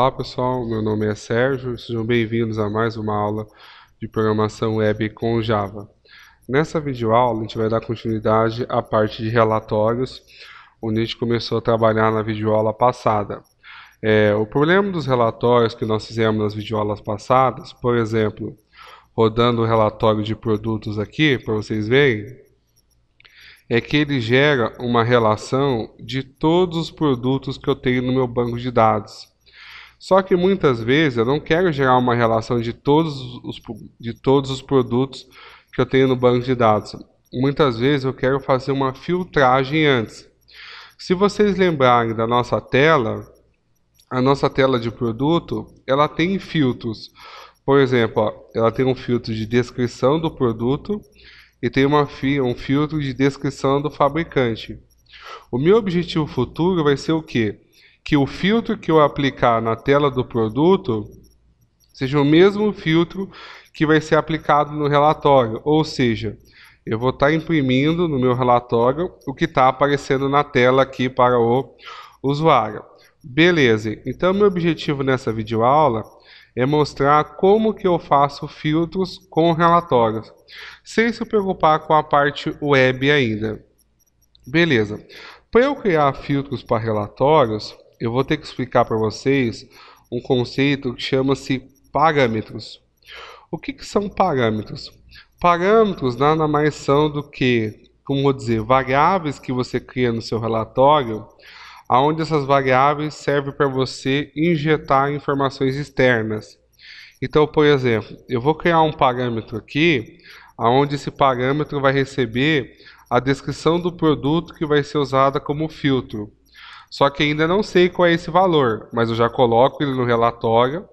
Olá pessoal, meu nome é Sérgio, sejam bem-vindos a mais uma aula de programação web com Java. Nessa videoaula a gente vai dar continuidade à parte de relatórios, onde a gente começou a trabalhar na videoaula passada. É, o problema dos relatórios que nós fizemos nas videoaulas passadas, por exemplo, rodando o relatório de produtos aqui, para vocês verem, é que ele gera uma relação de todos os produtos que eu tenho no meu banco de dados. Só que muitas vezes eu não quero gerar uma relação de todos os, de todos os produtos que eu tenho no banco de dados. Muitas vezes eu quero fazer uma filtragem antes. Se vocês lembrarem da nossa tela, a nossa tela de produto, ela tem filtros. Por exemplo, ó, ela tem um filtro de descrição do produto e tem uma, um filtro de descrição do fabricante. O meu objetivo futuro vai ser o quê? que o filtro que eu aplicar na tela do produto seja o mesmo filtro que vai ser aplicado no relatório, ou seja, eu vou estar tá imprimindo no meu relatório o que está aparecendo na tela aqui para o usuário. Beleza, então meu objetivo nessa videoaula é mostrar como que eu faço filtros com relatórios, sem se preocupar com a parte web ainda. Beleza, para eu criar filtros para relatórios, eu vou ter que explicar para vocês um conceito que chama-se parâmetros. O que, que, são parâmetros? Parâmetros nada mais são do que, como vou dizer, variáveis que você cria no seu relatório, aonde essas variáveis servem para você injetar informações externas. Então, por exemplo, eu vou criar um parâmetro aqui, aonde esse parâmetro vai receber a descrição do produto que vai ser usada como filtro. Só que ainda não sei qual é esse valor, mas eu já coloco ele no relatório.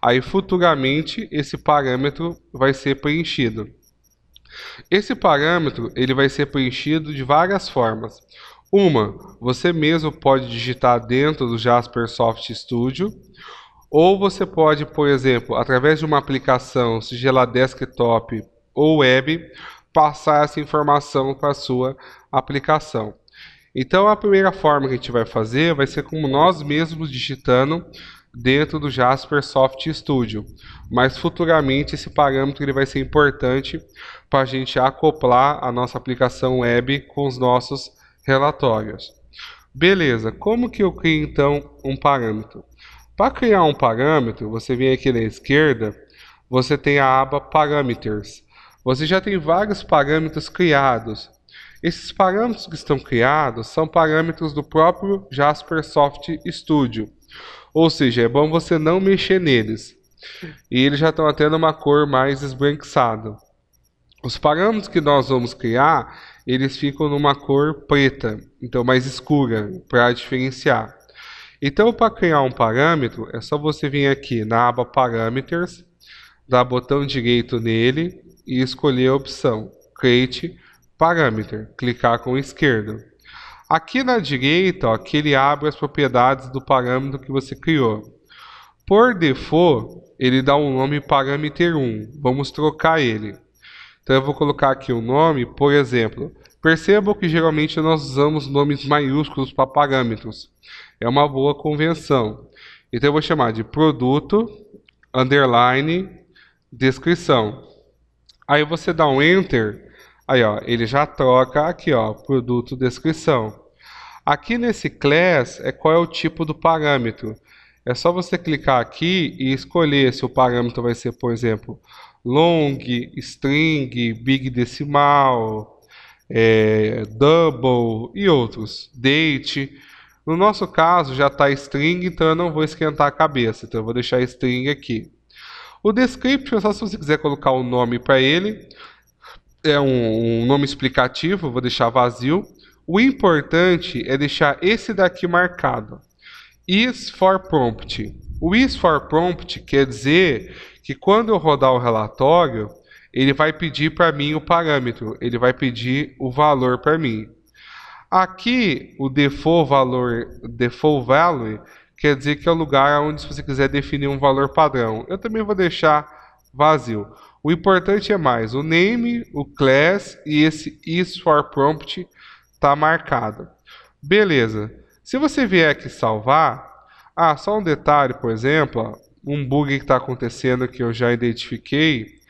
Aí futuramente esse parâmetro vai ser preenchido. Esse parâmetro ele vai ser preenchido de várias formas. Uma, você mesmo pode digitar dentro do Jaspersoft Studio, ou você pode, por exemplo, através de uma aplicação, seja ela desktop ou web, passar essa informação para a sua aplicação. Então a primeira forma que a gente vai fazer vai ser como nós mesmos digitando dentro do Jasper Soft Studio. Mas futuramente esse parâmetro ele vai ser importante para a gente acoplar a nossa aplicação web com os nossos relatórios. Beleza, como que eu crio então um parâmetro? Para criar um parâmetro, você vem aqui na esquerda, você tem a aba Parameters. Você já tem vários parâmetros criados. Esses parâmetros que estão criados são parâmetros do próprio Jaspersoft Studio. Ou seja, é bom você não mexer neles. E eles já estão até numa cor mais esbranquiçada. Os parâmetros que nós vamos criar, eles ficam numa cor preta, então mais escura, para diferenciar. Então, para criar um parâmetro, é só você vir aqui na aba Parameters, dar botão direito nele e escolher a opção Create parâmetro, clicar com a esquerda. Aqui na direita, ó, ele abre as propriedades do parâmetro que você criou. Por default, ele dá um nome parâmetro 1. Vamos trocar ele. Então eu vou colocar aqui o um nome, por exemplo. Percebam que geralmente nós usamos nomes maiúsculos para parâmetros. É uma boa convenção. Então eu vou chamar de produto, underline, descrição. Aí você dá um enter Aí, ó, ele já troca aqui, ó, produto descrição. Aqui nesse class é qual é o tipo do parâmetro. É só você clicar aqui e escolher se o parâmetro vai ser, por exemplo, long, string, big decimal, é, double e outros, date. No nosso caso já está string, então eu não vou esquentar a cabeça, então eu vou deixar string aqui. O description é só se você quiser colocar o um nome para ele é um, um nome explicativo, vou deixar vazio. O importante é deixar esse daqui marcado. Is for prompt. O is for prompt quer dizer que quando eu rodar o relatório, ele vai pedir para mim o parâmetro, ele vai pedir o valor para mim. Aqui, o default valor, default value, quer dizer que é o lugar onde se você quiser definir um valor padrão. Eu também vou deixar vazio. O importante é mais, o name, o class e esse is for prompt está marcado. Beleza. Se você vier aqui salvar, ah, só um detalhe, por exemplo, um bug que está acontecendo que eu já identifiquei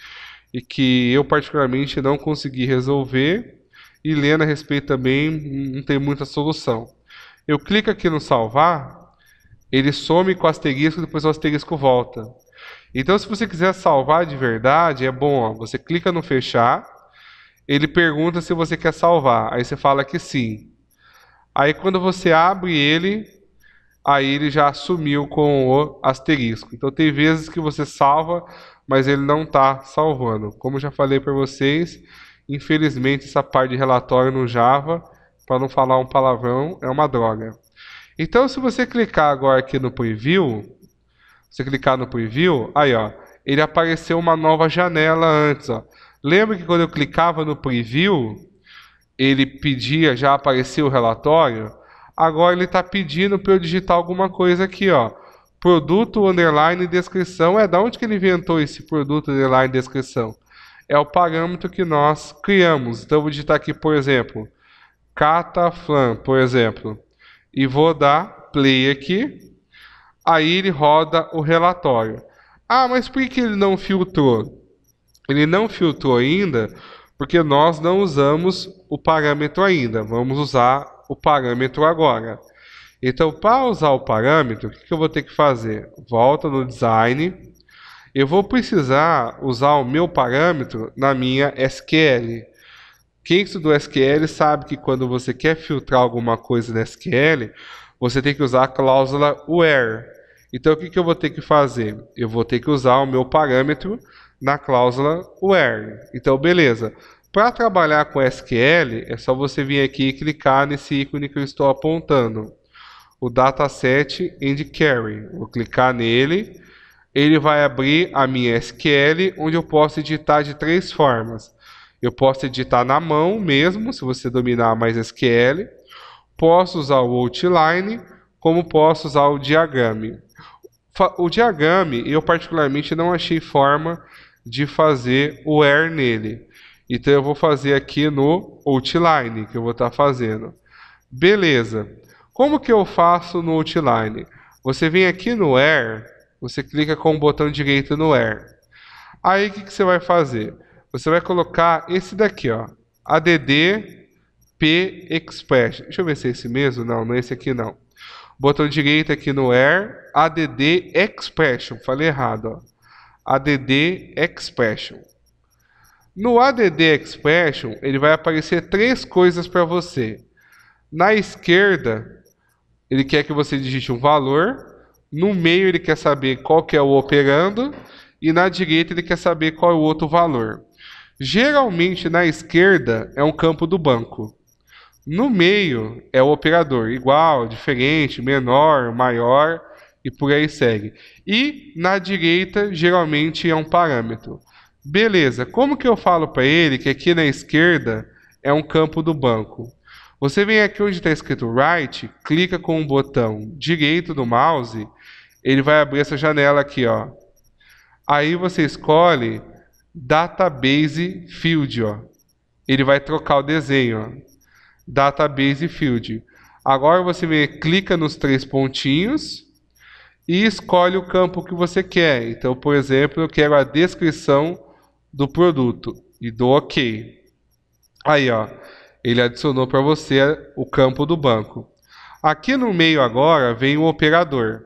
e que eu particularmente não consegui resolver e lendo a respeito também não tem muita solução. Eu clico aqui no salvar, ele some com asterisco, depois o asterisco volta. Então, se você quiser salvar de verdade, é bom. Ó, você clica no fechar, ele pergunta se você quer salvar. Aí você fala que sim. Aí, quando você abre ele, aí ele já assumiu com o asterisco. Então, tem vezes que você salva, mas ele não está salvando. Como já falei para vocês, infelizmente, essa parte de relatório no Java, para não falar um palavrão, é uma droga. Então, se você clicar agora aqui no preview, você clicar no preview, aí ó, ele apareceu uma nova janela antes, ó. Lembra que quando eu clicava no preview, ele pedia, já aparecia o relatório? Agora ele está pedindo para eu digitar alguma coisa aqui, ó. Produto underline descrição é da onde que ele inventou esse produto underline descrição? É o parâmetro que nós criamos. Então eu vou digitar aqui, por exemplo, cataflan, por exemplo, e vou dar play aqui. Aí ele roda o relatório. Ah, mas por que ele não filtrou? Ele não filtrou ainda porque nós não usamos o parâmetro ainda. Vamos usar o parâmetro agora. Então, para usar o parâmetro, o que eu vou ter que fazer? Volta no design. Eu vou precisar usar o meu parâmetro na minha SQL. Quem estudou SQL sabe que quando você quer filtrar alguma coisa na SQL, você tem que usar a cláusula where. Então, o que, que eu vou ter que fazer? Eu vou ter que usar o meu parâmetro na cláusula where. Então, beleza. Para trabalhar com SQL, é só você vir aqui e clicar nesse ícone que eu estou apontando. O dataset end carry. Vou clicar nele. Ele vai abrir a minha SQL, onde eu posso editar de três formas. Eu posso editar na mão mesmo, se você dominar mais SQL. Posso usar o outline, como posso usar o diagrama. O diagrama, eu particularmente não achei forma de fazer o air nele. Então eu vou fazer aqui no outline que eu vou estar tá fazendo. Beleza. Como que eu faço no outline? Você vem aqui no air, você clica com o botão direito no air. Aí o que, que você vai fazer? Você vai colocar esse daqui, ó, add Expression. Express. Deixa eu ver se é esse mesmo. Não, não é esse aqui não. Botão direito aqui no Air, ADD Expression. Falei errado, ó. ADD Expression. No ADD Expression, ele vai aparecer três coisas para você. Na esquerda, ele quer que você digite um valor. No meio, ele quer saber qual que é o operando. E na direita, ele quer saber qual é o outro valor. Geralmente, na esquerda, é um campo do banco. No meio é o operador, igual, diferente, menor, maior e por aí segue. E na direita geralmente é um parâmetro. Beleza, como que eu falo para ele que aqui na esquerda é um campo do banco? Você vem aqui onde está escrito Right, clica com o botão direito do mouse, ele vai abrir essa janela aqui, ó. Aí você escolhe Database Field, ó. Ele vai trocar o desenho, ó. Database Field. Agora você clica nos três pontinhos e escolhe o campo que você quer. Então, por exemplo, eu quero a descrição do produto e dou OK. Aí, ó, ele adicionou para você o campo do banco. Aqui no meio agora vem o operador.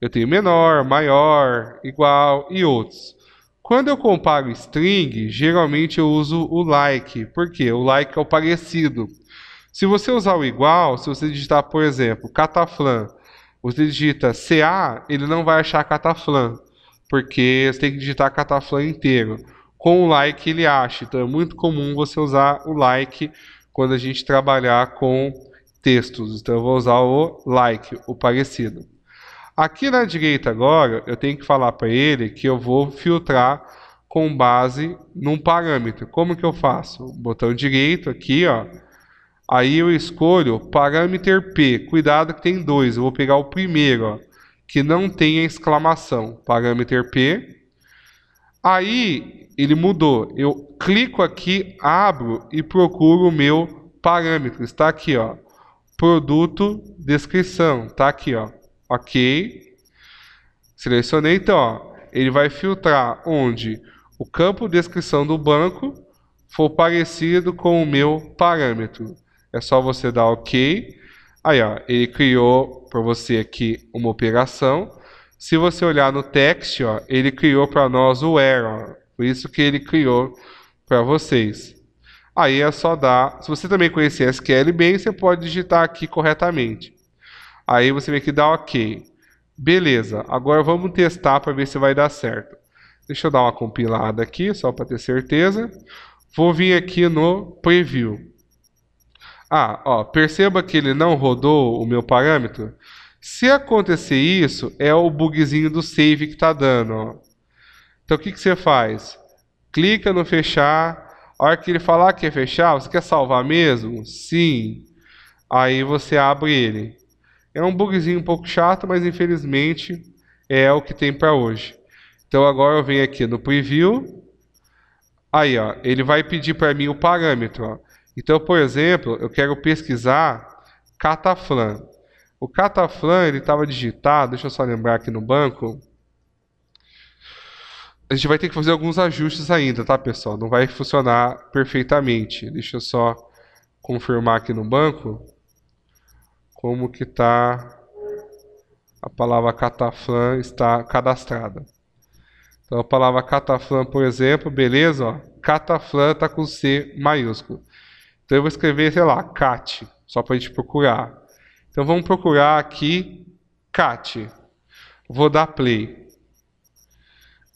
Eu tenho menor, maior, igual e outros. Quando eu comparo string, geralmente eu uso o like, porque o like é o parecido. Se você usar o igual, se você digitar, por exemplo, cataflan, você digita CA, ele não vai achar cataflan, porque você tem que digitar cataflan inteiro. Com o like ele acha, então é muito comum você usar o like quando a gente trabalhar com textos. Então eu vou usar o like, o parecido. Aqui na direita agora, eu tenho que falar para ele que eu vou filtrar com base num parâmetro. Como que eu faço? Botão direito aqui, ó Aí eu escolho parâmetro P. Cuidado que tem dois. Eu vou pegar o primeiro, ó, que não tem a exclamação. Parâmetro P. Aí ele mudou. Eu clico aqui, abro e procuro o meu parâmetro. Está aqui, ó. Produto, descrição. Está aqui, ó. Ok. Selecionei, então, ó. Ele vai filtrar onde o campo descrição do banco for parecido com o meu parâmetro. É só você dar OK. Aí, ó, ele criou para você aqui uma operação. Se você olhar no text, ó, ele criou para nós o where, ó, por isso que ele criou para vocês. Aí é só dar. Se você também conhecer SQL bem, você pode digitar aqui corretamente. Aí você vem aqui dar OK. Beleza, agora vamos testar para ver se vai dar certo. Deixa eu dar uma compilada aqui, só para ter certeza. Vou vir aqui no preview. Ah, ó, perceba que ele não rodou o meu parâmetro. Se acontecer isso, é o bugzinho do save que está dando. Ó. Então o que, que você faz? Clica no fechar. A hora que ele falar que é fechar, você quer salvar mesmo? Sim. Aí você abre ele. É um bugzinho um pouco chato, mas infelizmente é o que tem para hoje. Então agora eu venho aqui no preview. Aí, ó, ele vai pedir para mim o parâmetro. Ó. Então, por exemplo, eu quero pesquisar Cataflan. O Cataflan ele estava digitado, deixa eu só lembrar aqui no banco. A gente vai ter que fazer alguns ajustes ainda, tá, pessoal? Não vai funcionar perfeitamente. Deixa eu só confirmar aqui no banco como que tá a palavra cataflan está cadastrada. Então a palavra cataflan, por exemplo, beleza? Ó, cataflan está com C maiúsculo. Então eu vou escrever, sei lá, cat, só para a gente procurar. Então vamos procurar aqui cat. Vou dar play.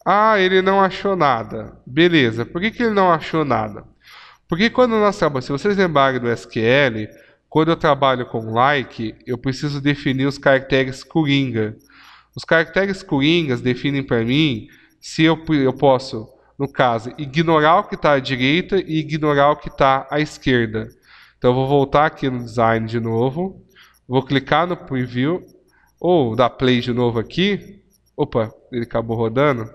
Ah, ele não achou nada. Beleza. Por que, que ele não achou nada? Porque quando nós trabalhamos, se vocês lembrarem do SQL, quando eu trabalho com like, eu preciso definir os caracteres coringa. Os caracteres coringas definem para mim se eu, eu posso no caso, ignorar o que está à direita e ignorar o que está à esquerda. Então eu vou voltar aqui no design de novo, vou clicar no preview, ou dar play de novo aqui. Opa, ele acabou rodando.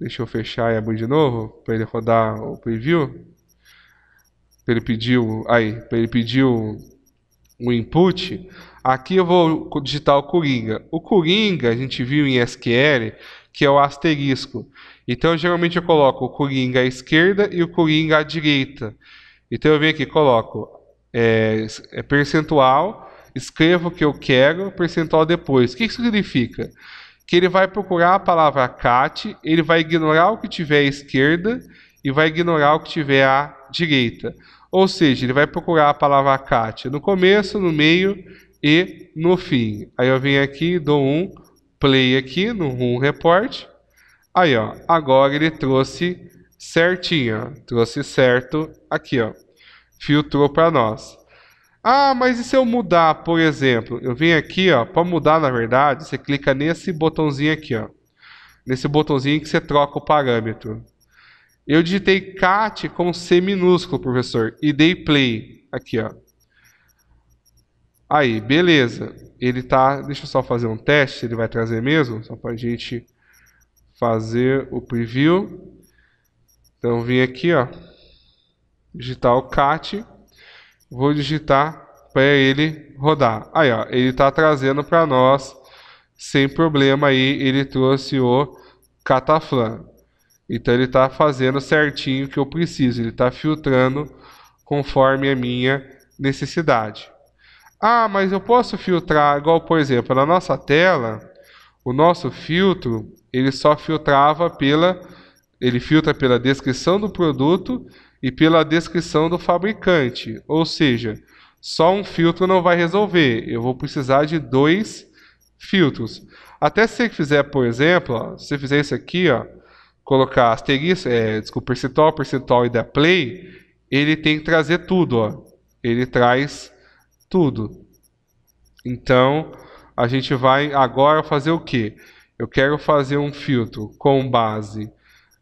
Deixa eu fechar e abrir de novo para ele rodar o preview. Ele pediu, aí, ele pediu o input. Aqui eu vou digitar o Coringa. O Coringa, a gente viu em SQL, que é o asterisco. Então, geralmente eu coloco o Coringa à esquerda e o Coringa à direita. Então, eu venho aqui, coloco é, é percentual, escrevo o que eu quero, percentual depois. O que isso significa? Que ele vai procurar a palavra cat, ele vai ignorar o que tiver à esquerda e vai ignorar o que tiver à direita. Ou seja, ele vai procurar a palavra cat no começo, no meio e no fim. Aí eu venho aqui, dou um play aqui no um report Aí, ó, agora ele trouxe certinho, ó, trouxe certo aqui, ó. Filtrou para nós. Ah, mas e se eu mudar, por exemplo? Eu vim aqui, ó, para mudar, na verdade, você clica nesse botãozinho aqui, ó. Nesse botãozinho que você troca o parâmetro. Eu digitei cat com C minúsculo, professor, e dei play aqui, ó. Aí, beleza. Ele tá, deixa eu só fazer um teste, ele vai trazer mesmo, só pra gente fazer o preview. Então vim aqui, ó, digitar o cat, vou digitar para ele rodar. Aí, ó, ele está trazendo para nós sem problema aí, ele trouxe o cataflan. Então ele está fazendo certinho o que eu preciso, ele está filtrando conforme a minha necessidade. Ah, mas eu posso filtrar, igual por exemplo, na nossa tela, o nosso filtro, ele só filtrava pela ele filtra pela descrição do produto e pela descrição do fabricante. Ou seja, só um filtro não vai resolver. Eu vou precisar de dois filtros. Até se você fizer, por exemplo, ó, se você fizer isso aqui, ó, colocar asterisco, é, desculpa, percentual, percentual e da play, ele tem que trazer tudo, ó. Ele traz tudo. Então, a gente vai agora fazer o quê? Eu quero fazer um filtro com base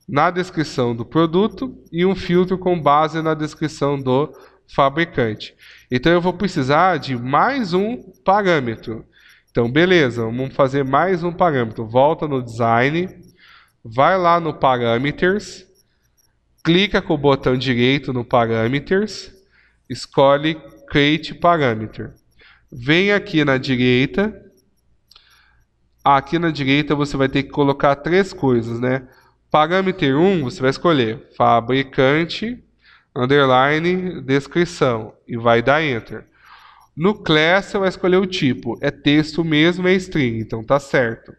na descrição do produto e um filtro com base na descrição do fabricante. Então eu vou precisar de mais um parâmetro. Então beleza, vamos fazer mais um parâmetro. Volta no design, vai lá no parameters, clica com o botão direito no parameters, escolhe create parameter. Vem aqui na direita. Aqui na direita você vai ter que colocar três coisas, né? Parâmetro 1, você vai escolher fabricante, underline, descrição e vai dar enter. No class você vai escolher o tipo, é texto mesmo, é string, então tá certo.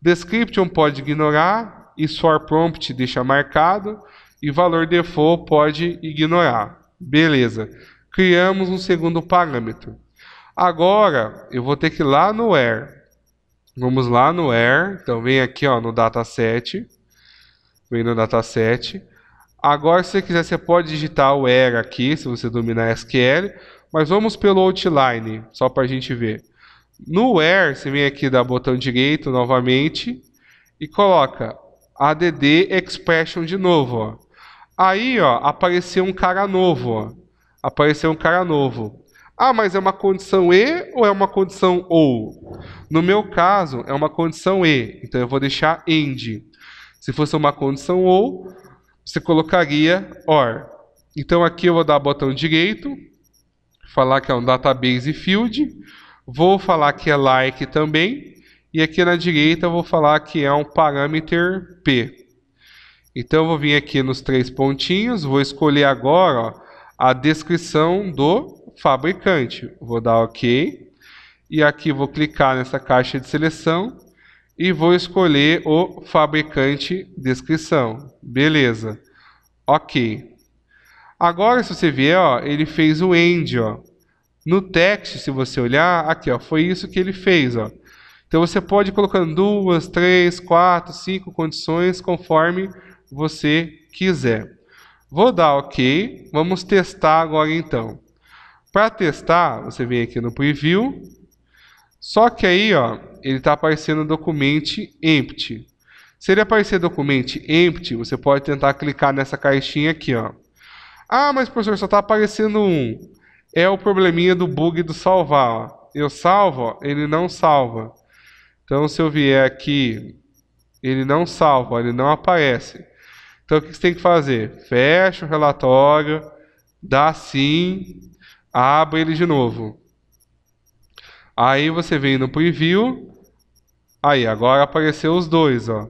Description pode ignorar, e for prompt deixa marcado e valor default pode ignorar. Beleza. Criamos um segundo parâmetro. Agora, eu vou ter que ir lá no Air. Vamos lá no Air. Então, vem aqui ó, no dataset. Vem no dataset. Agora, se você quiser, você pode digitar o Air aqui, se você dominar SQL. Mas vamos pelo Outline, só para a gente ver. No Air, você vem aqui, dá botão direito novamente e coloca ADD Expression de novo. Ó. Aí ó, apareceu um cara novo. Ó. Apareceu um cara novo. Ah, mas é uma condição E ou é uma condição OU? No meu caso, é uma condição E, então eu vou deixar AND. Se fosse uma condição OU, você colocaria OR. Então aqui eu vou dar botão direito, falar que é um database field, vou falar que é like também, e aqui na direita eu vou falar que é um parameter P. Então eu vou vir aqui nos três pontinhos, vou escolher agora ó, a descrição do fabricante. Vou dar OK. E aqui vou clicar nessa caixa de seleção e vou escolher o fabricante descrição. Beleza. OK. Agora, se você vier, ó, ele fez o end. Ó. No text, se você olhar, aqui ó, foi isso que ele fez. Ó. Então você pode ir colocando duas, três, quatro, cinco condições conforme você quiser. Vou dar OK. Vamos testar agora então. Para testar, você vem aqui no preview. Só que aí, ó, ele está aparecendo documento empty. Se ele aparecer documento empty, você pode tentar clicar nessa caixinha aqui, ó. Ah, mas professor, só está aparecendo um. É o probleminha do bug do salvar, ó. Eu salvo, ó, ele não salva. Então, se eu vier aqui, ele não salva, ele não aparece. Então, o que você tem que fazer? Fecha o relatório, dá sim, Aba ele de novo. Aí você vem no preview. Aí, agora apareceu os dois, ó.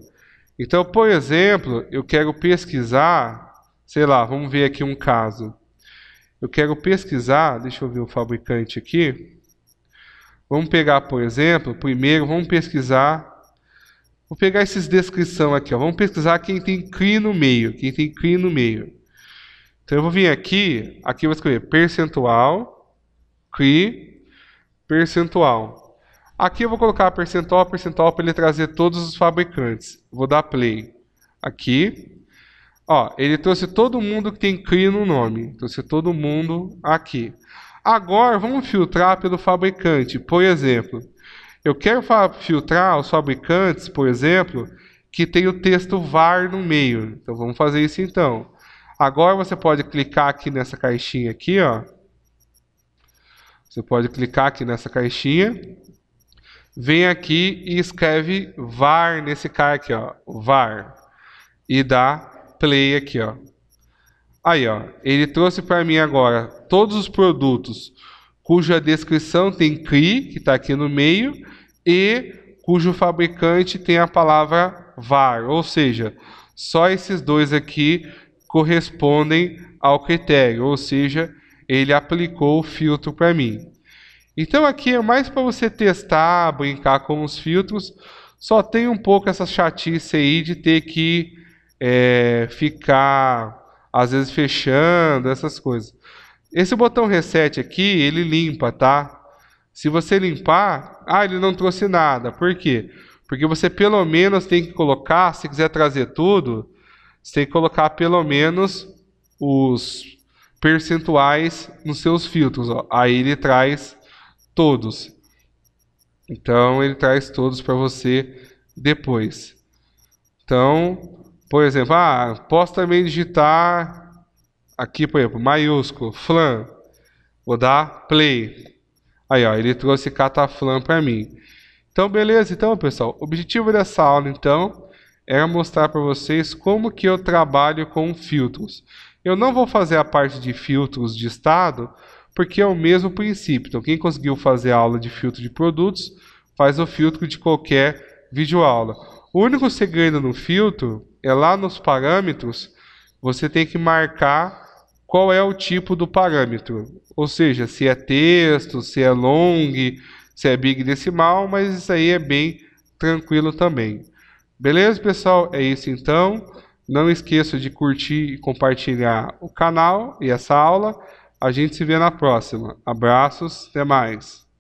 Então, por exemplo, eu quero pesquisar, sei lá, vamos ver aqui um caso. Eu quero pesquisar, deixa eu ver o fabricante aqui. Vamos pegar, por exemplo, primeiro vamos pesquisar Vou pegar esses descrição aqui, ó. Vamos pesquisar quem tem CRI no meio, quem tem CRI no meio. Então eu vou vir aqui, aqui eu vou escrever percentual, cri, percentual. Aqui eu vou colocar percentual, percentual para ele trazer todos os fabricantes. Vou dar play. Aqui. Ó, ele trouxe todo mundo que tem CRI no nome. Trouxe todo mundo aqui. Agora vamos filtrar pelo fabricante. Por exemplo, eu quero filtrar os fabricantes, por exemplo, que tem o texto var no meio. Então vamos fazer isso então. Agora você pode clicar aqui nessa caixinha aqui, ó. Você pode clicar aqui nessa caixinha. Vem aqui e escreve VAR nesse cara aqui, ó. VAR. E dá play aqui, ó. Aí, ó. Ele trouxe para mim agora todos os produtos cuja descrição tem CRI, que está aqui no meio, e cujo fabricante tem a palavra VAR. Ou seja, só esses dois aqui correspondem ao critério, ou seja, ele aplicou o filtro para mim. Então aqui é mais para você testar, brincar com os filtros, só tem um pouco essa chatice aí de ter que é, ficar, às vezes, fechando, essas coisas. Esse botão reset aqui, ele limpa, tá? Se você limpar, ah, ele não trouxe nada. Por quê? Porque você pelo menos tem que colocar, se quiser trazer tudo, você tem que colocar pelo menos os percentuais nos seus filtros. Ó. Aí ele traz todos. Então ele traz todos para você depois. Então, por exemplo, ah, posso também digitar aqui, por exemplo, maiúsculo, flan. Vou dar play. Aí, ó, ele trouxe cataflan para mim. Então, beleza, então, pessoal. Objetivo dessa aula, então, é era mostrar para vocês como que eu trabalho com filtros. Eu não vou fazer a parte de filtros de estado, porque é o mesmo princípio. Então, quem conseguiu fazer a aula de filtro de produtos, faz o filtro de qualquer videoaula. O único segredo no filtro é lá nos parâmetros, você tem que marcar qual é o tipo do parâmetro. Ou seja, se é texto, se é long, se é big decimal, mas isso aí é bem tranquilo também. Beleza, pessoal? É isso então. Não esqueça de curtir e compartilhar o canal e essa aula. A gente se vê na próxima. Abraços, até mais.